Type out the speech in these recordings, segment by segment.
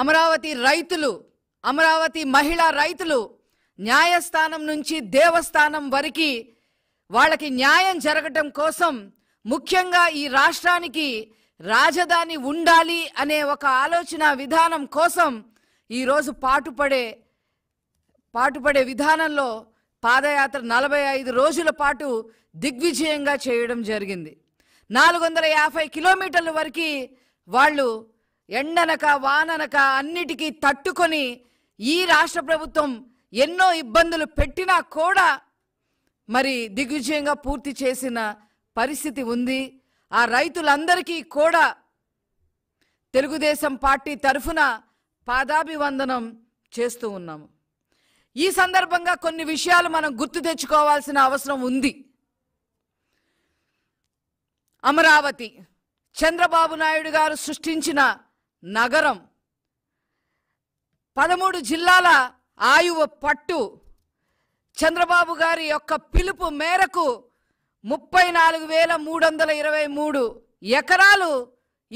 అమరావతి రైతులు అమరావతి మహిళా రైతులు న్యాయస్థానం నుంచి దేవస్థానం వరకు వాళ్ళకి న్యాయం జరగటం కోసం ముఖ్యంగా ఈ రాష్ట్రానికి రాజధాని ఉండాలి అనే ఒక ఆలోచన విధానం కోసం ఈరోజు పాటుపడే పాటుపడే విధానంలో పాదయాత్ర నలభై ఐదు రోజుల పాటు దిగ్విజయంగా చేయడం జరిగింది నాలుగు వందల యాభై కిలోమీటర్ల వరకు వాళ్ళు ఎండనక వాననక అన్నిటికీ తట్టుకొని ఈ రాష్ట్ర ప్రభుత్వం ఎన్నో ఇబ్బందులు పెట్టినా కూడా మరి దిగ్విజయంగా పూర్తి చేసిన పరిస్థితి ఉంది ఆ రైతులందరికీ కూడా తెలుగుదేశం పార్టీ తరఫున పాదాభివందనం చేస్తూ ఉన్నాము ఈ సందర్భంగా కొన్ని విషయాలు మనం గుర్తు తెచ్చుకోవాల్సిన అవసరం ఉంది అమరావతి చంద్రబాబు నాయుడు గారు సృష్టించిన నగరం పదమూడు జిల్లాల ఆయువ పట్టు చంద్రబాబు గారి యొక్క పిలుపు మేరకు ముప్పై నాలుగు వేల మూడు వందల ఇరవై మూడు ఎకరాలు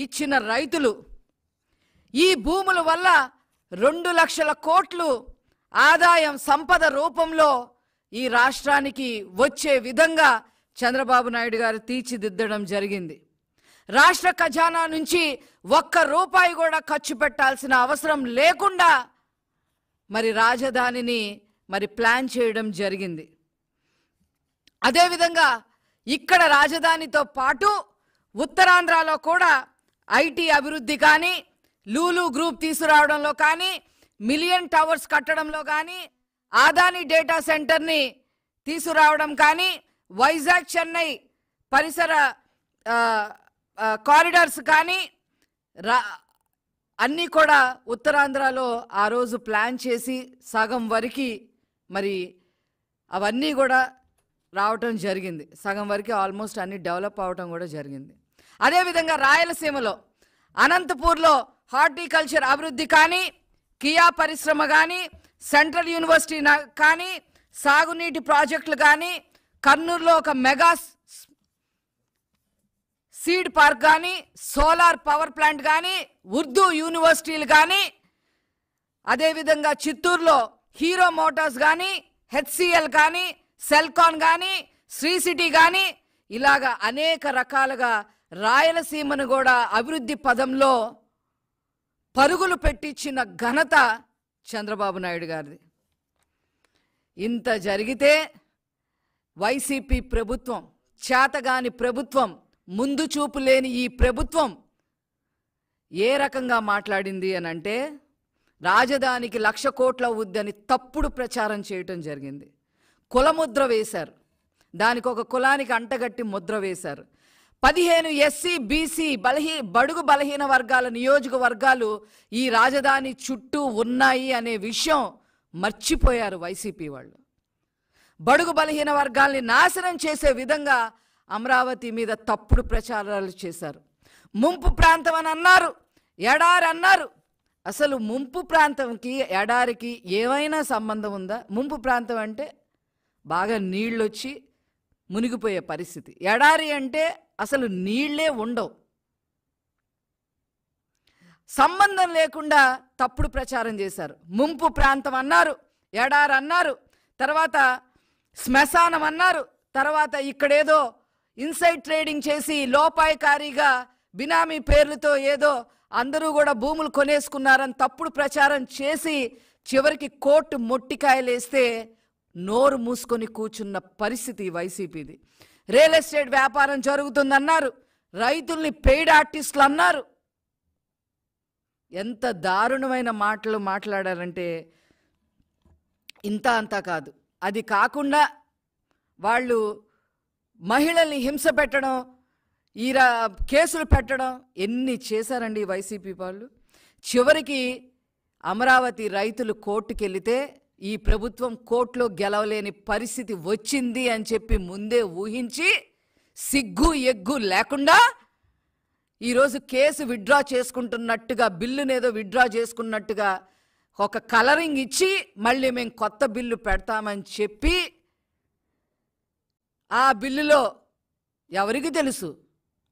ఇచ్చిన రైతులు ఈ భూముల వల్ల రెండు లక్షల కోట్లు ఆదాయం సంపద రూపంలో ఈ రాష్ట్రానికి వచ్చే విధంగా చంద్రబాబు నాయుడు గారు తీర్చిదిద్దడం జరిగింది రాష్ట్ర ఖజానా నుంచి ఒక్క రూపాయి కూడా ఖర్చు పెట్టాల్సిన అవసరం లేకుండా మరి రాజధానిని మరి ప్లాన్ చేయడం జరిగింది అదేవిధంగా ఇక్కడ రాజధానితో పాటు ఉత్తరాంధ్రలో కూడా ఐటీ అభివృద్ధి కానీ లూలు గ్రూప్ తీసుకురావడంలో కానీ మిలియన్ టవర్స్ కట్టడంలో కానీ ఆదాని డేటా సెంటర్ని తీసుకురావడం కానీ వైజాగ్ చెన్నై పరిసర కారిడార్స్ కానీ రా అన్నీ కూడా ఉత్తరాంధ్రలో ఆ రోజు ప్లాన్ చేసి సగం వరకు మరి అవన్నీ కూడా రావటం జరిగింది సగం వరకు ఆల్మోస్ట్ అన్ని డెవలప్ అవటం కూడా జరిగింది అదేవిధంగా రాయలసీమలో అనంతపూర్లో హార్టికల్చర్ అభివృద్ధి కానీ కియా పరిశ్రమ కానీ సెంట్రల్ యూనివర్సిటీ కానీ సాగునీటి ప్రాజెక్టులు కానీ కర్నూలులో ఒక మెగా సీడ్ పార్క్ కానీ సోలార్ పవర్ ప్లాంట్ కానీ ఉర్దూ యూనివర్సిటీలు కానీ అదేవిధంగా చిత్తూరులో హీరో మోటార్స్ కానీ హెచ్సిఎల్ కానీ సెల్కాన్ కానీ శ్రీ సిటీ కానీ ఇలాగ అనేక రకాలుగా రాయలసీమను కూడా అభివృద్ధి పదంలో పరుగులు పెట్టించిన ఘనత చంద్రబాబు నాయుడు గారిది ఇంత జరిగితే వైసీపీ ప్రభుత్వం చేతగాని ప్రభుత్వం ముందు చూపు లేని ఈ ప్రభుత్వం ఏ రకంగా మాట్లాడింది అని అంటే రాజధానికి లక్ష కోట్ల ఉద్దని తప్పుడు ప్రచారం చేయటం జరిగింది కులముద్ర వేశారు దానికి ఒక కులానికి అంటగట్టి ముద్ర వేశారు పదిహేను ఎస్సీ బీసీ బలహీ బడుగు బలహీన వర్గాల నియోజకవర్గాలు ఈ రాజధాని చుట్టూ ఉన్నాయి అనే విషయం మర్చిపోయారు వైసీపీ వాళ్ళు బడుగు బలహీన వర్గాల్ని నాశనం చేసే విధంగా అమరావతి మీద తప్పుడు ప్రచారాలు చేశారు ముంపు ప్రాంతం అని అన్నారు ఎడారి అన్నారు అసలు ముంపు ప్రాంతంకి ఎడారికి ఏమైనా సంబంధం ఉందా ముంపు ప్రాంతం అంటే బాగా నీళ్ళు వచ్చి మునిగిపోయే పరిస్థితి ఎడారి అంటే అసలు నీళ్లే ఉండవు సంబంధం లేకుండా తప్పుడు ప్రచారం చేశారు ముంపు ప్రాంతం అన్నారు ఎడారి అన్నారు తర్వాత శ్మశానం అన్నారు తర్వాత ఇక్కడేదో ఇన్సైడ్ ట్రేడింగ్ చేసి లోపాయకారీగా బినామీ పేర్లతో ఏదో అందరూ కూడా భూములు కొనేసుకున్నారని తప్పుడు ప్రచారం చేసి చివరికి కోర్టు మొట్టికాయలేస్తే నోరు మూసుకొని కూర్చున్న పరిస్థితి వైసీపీది రియల్ ఎస్టేట్ వ్యాపారం జరుగుతుందన్నారు రైతుల్ని పెయిడ్ ఆర్టిస్టులు అన్నారు ఎంత దారుణమైన మాటలు మాట్లాడారంటే ఇంత అంతా కాదు అది కాకుండా వాళ్ళు మహిళల్ని హింస పెట్టడం ఈ కేసులు పెట్టడం ఎన్ని చేశారండి వైసీపీ వాళ్ళు చివరికి అమరావతి రైతులు వెళితే ఈ ప్రభుత్వం కోర్టులో గెలవలేని పరిస్థితి వచ్చింది అని చెప్పి ముందే ఊహించి సిగ్గు ఎగ్గు లేకుండా ఈరోజు కేసు విత్డ్రా చేసుకుంటున్నట్టుగా బిల్లుని ఏదో విత్డ్రా చేసుకున్నట్టుగా ఒక కలరింగ్ ఇచ్చి మళ్ళీ మేము కొత్త బిల్లు పెడతామని చెప్పి ఆ బిల్లులో ఎవరికి తెలుసు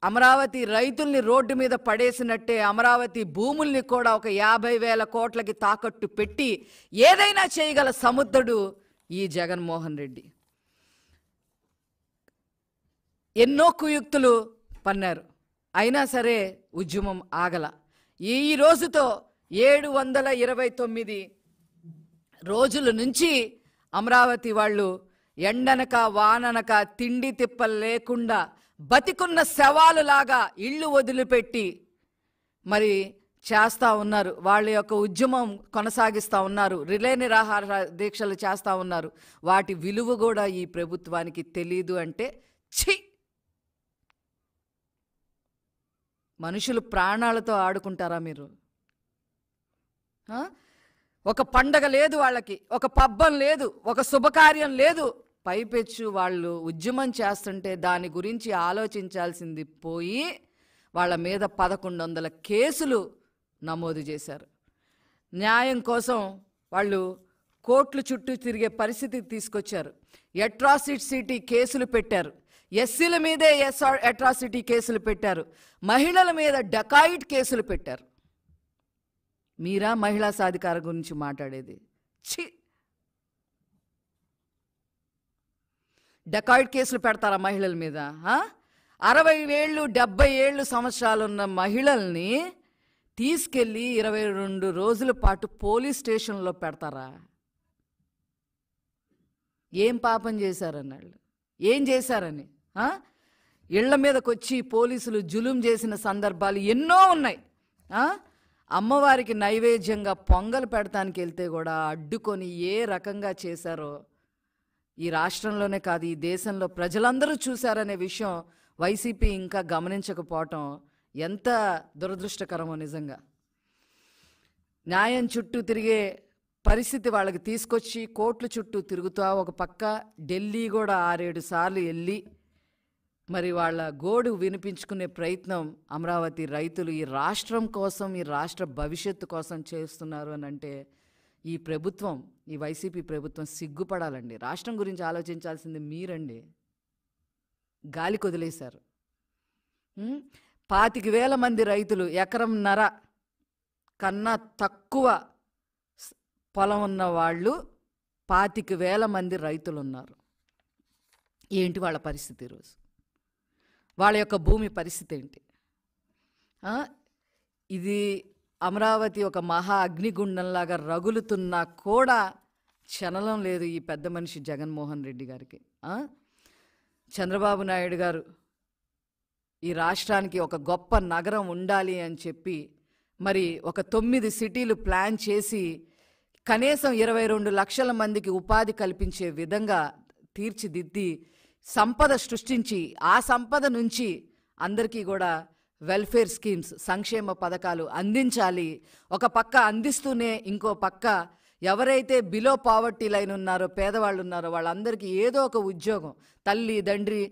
అమరావతి రైతుల్ని రోడ్డు మీద పడేసినట్టే అమరావతి భూముల్ని కూడా ఒక యాభై వేల కోట్లకి తాకట్టు పెట్టి ఏదైనా చేయగల సముద్రుడు ఈ జగన్మోహన్ రెడ్డి ఎన్నో కుయుక్తులు పన్నారు అయినా సరే ఉద్యమం ఆగల ఈ రోజుతో ఏడు వందల ఇరవై తొమ్మిది రోజుల నుంచి అమరావతి వాళ్ళు ఎండనక వాననక తిండి తిప్పలు లేకుండా బతికున్న శవాలులాగా ఇళ్ళు వదిలిపెట్టి మరి చేస్తూ ఉన్నారు వాళ్ళ యొక్క ఉద్యమం కొనసాగిస్తూ ఉన్నారు రిలే నిరాహార దీక్షలు చేస్తూ ఉన్నారు వాటి విలువ కూడా ఈ ప్రభుత్వానికి తెలీదు అంటే ఛీ మనుషులు ప్రాణాలతో ఆడుకుంటారా మీరు ఒక పండగ లేదు వాళ్ళకి ఒక పబ్బం లేదు ఒక శుభకార్యం లేదు పైపెచ్చు వాళ్ళు ఉద్యమం చేస్తుంటే దాని గురించి ఆలోచించాల్సింది పోయి వాళ్ళ మీద పదకొండు వందల కేసులు నమోదు చేశారు న్యాయం కోసం వాళ్ళు కోట్లు చుట్టూ తిరిగే పరిస్థితికి తీసుకొచ్చారు సిటీ కేసులు పెట్టారు ఎస్సీల మీదే ఎస్ అట్రాసిటీ కేసులు పెట్టారు మహిళల మీద డకాయిట్ కేసులు పెట్టారు మీరా మహిళా సాధికార గురించి మాట్లాడేది ఛీ డకాయిడ్ కేసులు పెడతారా మహిళల మీద అరవై ఏళ్ళు డెబ్బై ఏళ్ళు సంవత్సరాలున్న మహిళల్ని తీసుకెళ్ళి ఇరవై రెండు రోజుల పాటు పోలీస్ స్టేషన్లో పెడతారా ఏం పాపం వాళ్ళు ఏం చేశారని ఇళ్ల మీదకి వచ్చి పోలీసులు జులుం చేసిన సందర్భాలు ఎన్నో ఉన్నాయి అమ్మవారికి నైవేద్యంగా పొంగలు పెడతానికి వెళ్తే కూడా అడ్డుకొని ఏ రకంగా చేశారో ఈ రాష్ట్రంలోనే కాదు ఈ దేశంలో ప్రజలందరూ చూశారనే విషయం వైసీపీ ఇంకా గమనించకపోవటం ఎంత దురదృష్టకరమో నిజంగా న్యాయం చుట్టూ తిరిగే పరిస్థితి వాళ్ళకి తీసుకొచ్చి కోట్ల చుట్టూ తిరుగుతా ఒక పక్క ఢిల్లీ కూడా ఆరేడు సార్లు వెళ్ళి మరి వాళ్ళ గోడు వినిపించుకునే ప్రయత్నం అమరావతి రైతులు ఈ రాష్ట్రం కోసం ఈ రాష్ట్ర భవిష్యత్తు కోసం చేస్తున్నారు అని అంటే ఈ ప్రభుత్వం ఈ వైసీపీ ప్రభుత్వం సిగ్గుపడాలండి రాష్ట్రం గురించి ఆలోచించాల్సింది మీరండి గాలి కొదిలేశారు పాతిక వేల మంది రైతులు ఎకరం నర కన్నా తక్కువ పొలం ఉన్న వాళ్ళు పాతిక వేల మంది రైతులు ఉన్నారు ఏంటి వాళ్ళ పరిస్థితి ఈరోజు వాళ్ళ యొక్క భూమి పరిస్థితి ఏంటి ఇది అమరావతి ఒక మహా అగ్నిగుండంలాగా రగులుతున్నా కూడా క్షణలం లేదు ఈ పెద్ద మనిషి జగన్మోహన్ రెడ్డి గారికి చంద్రబాబు నాయుడు గారు ఈ రాష్ట్రానికి ఒక గొప్ప నగరం ఉండాలి అని చెప్పి మరి ఒక తొమ్మిది సిటీలు ప్లాన్ చేసి కనీసం ఇరవై రెండు లక్షల మందికి ఉపాధి కల్పించే విధంగా తీర్చిదిద్ది సంపద సృష్టించి ఆ సంపద నుంచి అందరికీ కూడా వెల్ఫేర్ స్కీమ్స్ సంక్షేమ పథకాలు అందించాలి ఒక పక్క అందిస్తూనే ఇంకో పక్క ఎవరైతే బిలో పావర్టీ లైన్ ఉన్నారో పేదవాళ్ళు ఉన్నారో వాళ్ళందరికీ ఏదో ఒక ఉద్యోగం తల్లి తండ్రి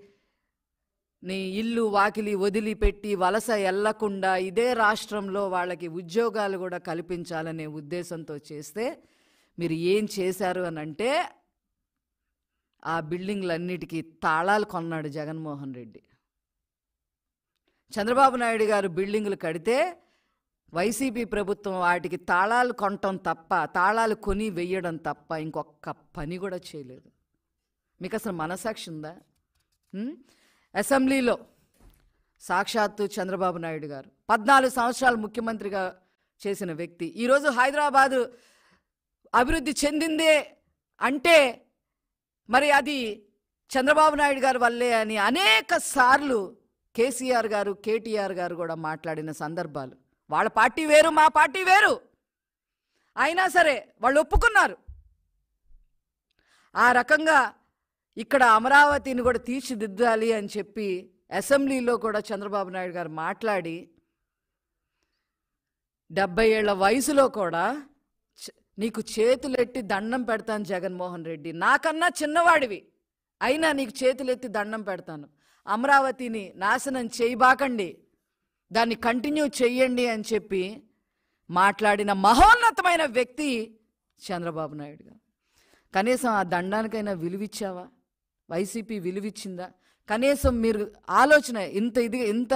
నీ ఇల్లు వాకిలి వదిలిపెట్టి వలస వెళ్లకుండా ఇదే రాష్ట్రంలో వాళ్ళకి ఉద్యోగాలు కూడా కల్పించాలనే ఉద్దేశంతో చేస్తే మీరు ఏం చేశారు అని అంటే ఆ బిల్డింగ్లన్నిటికీ తాళాలు కొన్నాడు జగన్మోహన్ రెడ్డి చంద్రబాబు నాయుడు గారు బిల్డింగులు కడితే వైసీపీ ప్రభుత్వం వాటికి తాళాలు కొనటం తప్ప తాళాలు కొని వెయ్యడం తప్ప ఇంకొక పని కూడా చేయలేదు మీకు అసలు మనసాక్షి ఉందా అసెంబ్లీలో సాక్షాత్తు చంద్రబాబు నాయుడు గారు పద్నాలుగు సంవత్సరాలు ముఖ్యమంత్రిగా చేసిన వ్యక్తి ఈరోజు హైదరాబాదు అభివృద్ధి చెందిందే అంటే మరి అది చంద్రబాబు నాయుడు గారి వల్లే అని అనేక సార్లు కేసీఆర్ గారు కేటీఆర్ గారు కూడా మాట్లాడిన సందర్భాలు వాళ్ళ పార్టీ వేరు మా పార్టీ వేరు అయినా సరే వాళ్ళు ఒప్పుకున్నారు ఆ రకంగా ఇక్కడ అమరావతిని కూడా తీర్చిదిద్దాలి అని చెప్పి అసెంబ్లీలో కూడా చంద్రబాబు నాయుడు గారు మాట్లాడి డెబ్బై ఏళ్ల వయసులో కూడా నీకు చేతులెట్టి దండం పెడతాను జగన్మోహన్ రెడ్డి నాకన్నా చిన్నవాడివి అయినా నీకు చేతులెత్తి దండం పెడతాను అమరావతిని నాశనం చేయబాకండి దాన్ని కంటిన్యూ చెయ్యండి అని చెప్పి మాట్లాడిన మహోన్నతమైన వ్యక్తి చంద్రబాబు నాయుడు గారు కనీసం ఆ దండానికైనా విలువిచ్చావా వైసీపీ విలువిచ్చిందా కనీసం మీరు ఆలోచన ఇంత ఇది ఇంత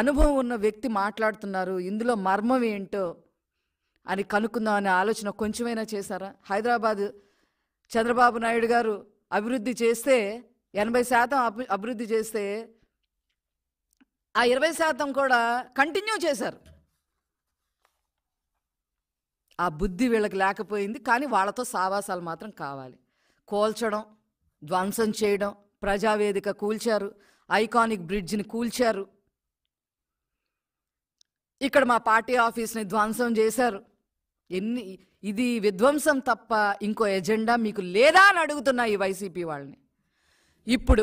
అనుభవం ఉన్న వ్యక్తి మాట్లాడుతున్నారు ఇందులో మర్మం ఏంటో అని కనుక్కుందాం అనే ఆలోచన కొంచెమైనా చేశారా హైదరాబాదు చంద్రబాబు నాయుడు గారు అభివృద్ధి చేస్తే ఎనభై శాతం అభివృద్ధి చేస్తే ఆ ఇరవై శాతం కూడా కంటిన్యూ చేశారు ఆ బుద్ధి వీళ్ళకి లేకపోయింది కానీ వాళ్ళతో సావాసాలు మాత్రం కావాలి కోల్చడం ధ్వంసం చేయడం ప్రజావేదిక కూల్చారు ఐకానిక్ బ్రిడ్జ్ని కూల్చారు ఇక్కడ మా పార్టీ ఆఫీస్ని ధ్వంసం చేశారు ఎన్ని ఇది విధ్వంసం తప్ప ఇంకో ఎజెండా మీకు లేదా అని అడుగుతున్నా ఈ వైసీపీ వాళ్ళని ఇప్పుడు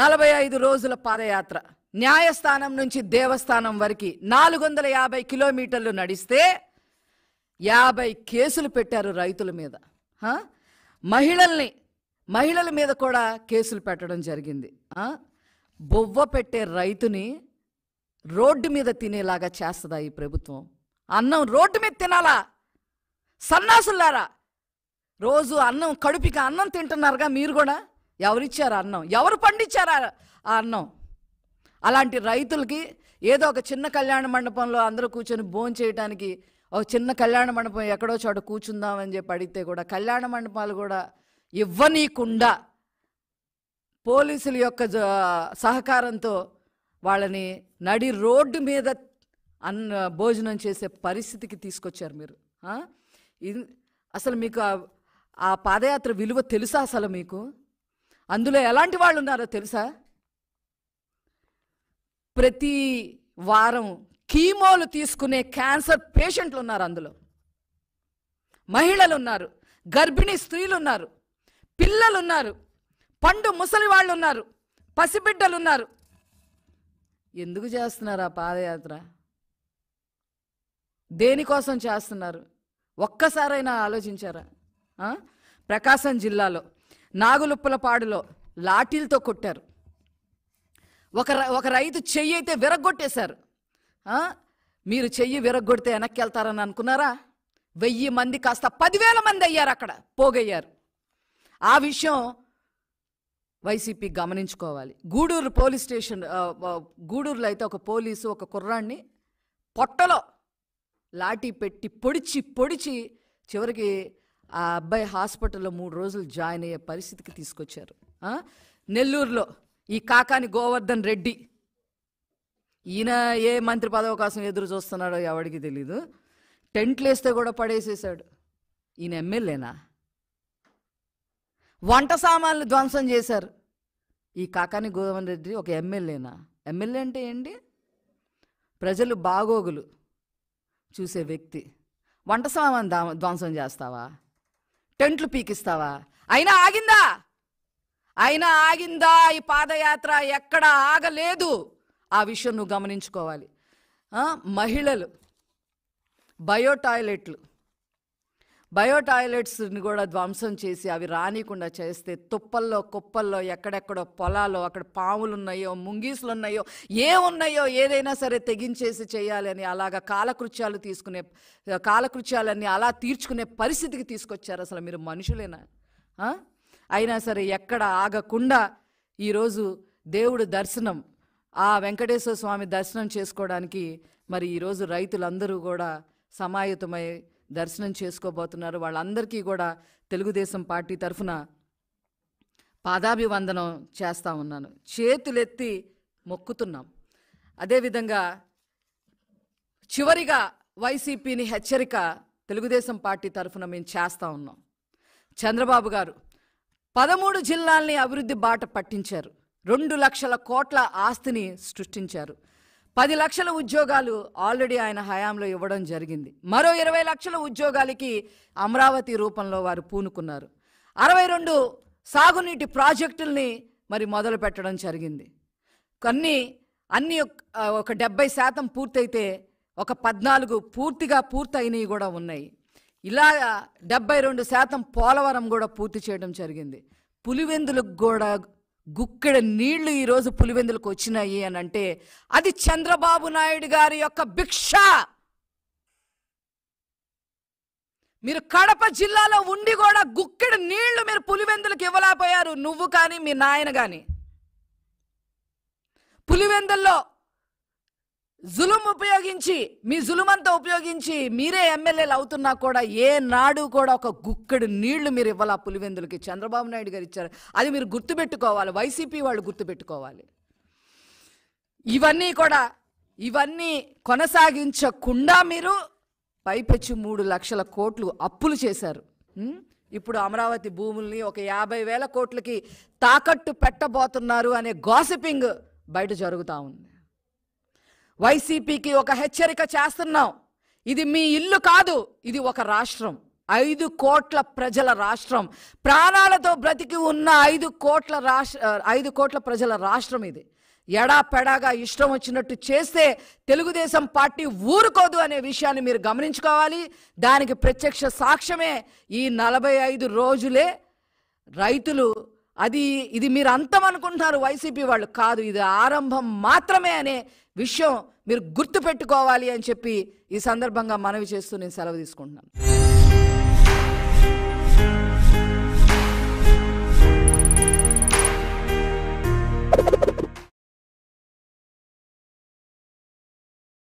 నలభై ఐదు రోజుల పాదయాత్ర న్యాయస్థానం నుంచి దేవస్థానం వరకు నాలుగు వందల యాభై కిలోమీటర్లు నడిస్తే యాభై కేసులు పెట్టారు రైతుల మీద మహిళల్ని మహిళల మీద కూడా కేసులు పెట్టడం జరిగింది బొవ్వ పెట్టే రైతుని రోడ్డు మీద తినేలాగా చేస్తుందా ఈ ప్రభుత్వం అన్నం రోడ్డు మీద తినాలా సన్నాసులారా రోజు అన్నం కడుపుకి అన్నం తింటున్నారుగా మీరు కూడా ఎవరిచ్చారు అన్నం ఎవరు పండించారు ఆ అన్నం అలాంటి రైతులకి ఏదో ఒక చిన్న కళ్యాణ మండపంలో అందరూ కూర్చొని భోజనం చేయడానికి ఒక చిన్న కళ్యాణ మండపం ఎక్కడో చోట కూర్చుందామని చెప్పి అడిగితే కూడా కళ్యాణ మండపాలు కూడా ఇవ్వనీయకుండా పోలీసుల యొక్క సహకారంతో వాళ్ళని నడి రోడ్డు మీద అన్న భోజనం చేసే పరిస్థితికి తీసుకొచ్చారు మీరు అసలు మీకు ఆ పాదయాత్ర విలువ తెలుసా అసలు మీకు అందులో ఎలాంటి వాళ్ళు ఉన్నారో తెలుసా ప్రతి వారం కీమోలు తీసుకునే క్యాన్సర్ పేషెంట్లు ఉన్నారు అందులో మహిళలు ఉన్నారు గర్భిణీ స్త్రీలు ఉన్నారు పిల్లలు ఉన్నారు పండు ముసలి వాళ్ళు ఉన్నారు పసిబిడ్డలు ఉన్నారు ఎందుకు చేస్తున్నారు ఆ పాదయాత్ర దేనికోసం చేస్తున్నారు ఒక్కసారైనా ఆలోచించారా ప్రకాశం జిల్లాలో నాగులుప్పలపాడులో లాఠీలతో కొట్టారు ఒక ఒక రైతు చెయ్యి అయితే విరగొట్టేశారు మీరు చెయ్యి విరగొడితే వెనక్కి వెళ్తారని అనుకున్నారా వెయ్యి మంది కాస్త పదివేల మంది అయ్యారు అక్కడ పోగయ్యారు ఆ విషయం వైసీపీ గమనించుకోవాలి గూడూరు పోలీస్ స్టేషన్ గూడూరులో అయితే ఒక పోలీసు ఒక కుర్రాన్ని పొట్టలో లాఠీ పెట్టి పొడిచి పొడిచి చివరికి ఆ అబ్బాయి హాస్పిటల్లో మూడు రోజులు జాయిన్ అయ్యే పరిస్థితికి తీసుకొచ్చారు నెల్లూరులో ఈ కాకాని గోవర్ధన్ రెడ్డి ఈయన ఏ మంత్రి పదవి కోసం ఎదురు చూస్తున్నాడో ఎవడికి తెలీదు టెంట్లు వేస్తే కూడా పడేసేసాడు ఈయన ఎమ్మెల్యేనా వంట సామాన్లు ధ్వంసం చేశారు ఈ కాకాని గోవర్ధన్ రెడ్డి ఒక ఎమ్మెల్యేనా ఎమ్మెల్యే అంటే ఏంటి ప్రజలు బాగోగులు చూసే వ్యక్తి వంట సామాన్ ధ్వంసం చేస్తావా టెంట్లు పీకిస్తావా అయినా ఆగిందా అయినా ఆగిందా ఈ పాదయాత్ర ఎక్కడ ఆగలేదు ఆ విషయం నువ్వు గమనించుకోవాలి మహిళలు బయో టాయిలెట్లు బయో టాయిలెట్స్ని కూడా ధ్వంసం చేసి అవి రానికుండా చేస్తే తుప్పల్లో కుప్పల్లో ఎక్కడెక్కడో పొలాల్లో అక్కడ పాములు ఉన్నాయో ముంగీసులు ఉన్నాయో ఏ ఉన్నాయో ఏదైనా సరే తెగించేసి చేయాలని అలాగా కాలకృత్యాలు తీసుకునే కాలకృత్యాలన్నీ అలా తీర్చుకునే పరిస్థితికి తీసుకొచ్చారు అసలు మీరు మనుషులేనా అయినా సరే ఎక్కడ ఆగకుండా ఈరోజు దేవుడు దర్శనం ఆ వెంకటేశ్వర స్వామి దర్శనం చేసుకోవడానికి మరి ఈరోజు రైతులందరూ కూడా సమాయుతమై దర్శనం చేసుకోబోతున్నారు వాళ్ళందరికీ కూడా తెలుగుదేశం పార్టీ తరఫున పాదాభివందనం చేస్తూ ఉన్నాను చేతులెత్తి మొక్కుతున్నాం అదేవిధంగా చివరిగా వైసీపీని హెచ్చరిక తెలుగుదేశం పార్టీ తరఫున మేము చేస్తూ ఉన్నాం చంద్రబాబు గారు పదమూడు జిల్లాల్ని అభివృద్ధి బాట పట్టించారు రెండు లక్షల కోట్ల ఆస్తిని సృష్టించారు పది లక్షల ఉద్యోగాలు ఆల్రెడీ ఆయన హయాంలో ఇవ్వడం జరిగింది మరో ఇరవై లక్షల ఉద్యోగాలకి అమరావతి రూపంలో వారు పూనుకున్నారు అరవై రెండు సాగునీటి ప్రాజెక్టుల్ని మరి మొదలు పెట్టడం జరిగింది కొన్ని అన్ని ఒక డెబ్బై శాతం పూర్తయితే ఒక పద్నాలుగు పూర్తిగా పూర్తయినవి కూడా ఉన్నాయి ఇలా డెబ్బై రెండు శాతం పోలవరం కూడా పూర్తి చేయడం జరిగింది పులివెందులకు కూడా గుక్కెడ నీళ్లు ఈరోజు పులివెందులకు వచ్చినాయి అని అంటే అది చంద్రబాబు నాయుడు గారి యొక్క భిక్ష మీరు కడప జిల్లాలో ఉండి కూడా గుక్కెడు నీళ్లు మీరు పులివెందులకు ఇవ్వలేకపోయారు నువ్వు కానీ మీ నాయన కానీ పులివెందుల్లో జులుం ఉపయోగించి మీ జులుమంతా ఉపయోగించి మీరే ఎమ్మెల్యేలు అవుతున్నా కూడా ఏ నాడు కూడా ఒక గుక్కడు నీళ్లు మీరు ఇవ్వాలి పులివెందులకి చంద్రబాబు నాయుడు గారు ఇచ్చారు అది మీరు గుర్తుపెట్టుకోవాలి వైసీపీ వాళ్ళు గుర్తుపెట్టుకోవాలి ఇవన్నీ కూడా ఇవన్నీ కొనసాగించకుండా మీరు పైపెచ్చి మూడు లక్షల కోట్లు అప్పులు చేశారు ఇప్పుడు అమరావతి భూముల్ని ఒక యాభై వేల కోట్లకి తాకట్టు పెట్టబోతున్నారు అనే గాసిపింగ్ బయట జరుగుతూ ఉంది వైసీపీకి ఒక హెచ్చరిక చేస్తున్నాం ఇది మీ ఇల్లు కాదు ఇది ఒక రాష్ట్రం ఐదు కోట్ల ప్రజల రాష్ట్రం ప్రాణాలతో బ్రతికి ఉన్న ఐదు కోట్ల రాష్ట్ర ఐదు కోట్ల ప్రజల రాష్ట్రం ఇది ఎడాపెడాగా ఇష్టం వచ్చినట్టు చేస్తే తెలుగుదేశం పార్టీ ఊరుకోదు అనే విషయాన్ని మీరు గమనించుకోవాలి దానికి ప్రత్యక్ష సాక్ష్యమే ఈ నలభై ఐదు రోజులే రైతులు అది ఇది మీరు అంతమనుకుంటున్నారు అనుకుంటున్నారు వైసీపీ వాళ్ళు కాదు ఇది ఆరంభం మాత్రమే అనే విషయం మీరు గుర్తుపెట్టుకోవాలి అని చెప్పి ఈ సందర్భంగా మనవి చేస్తూ నేను సెలవు తీసుకుంటున్నాను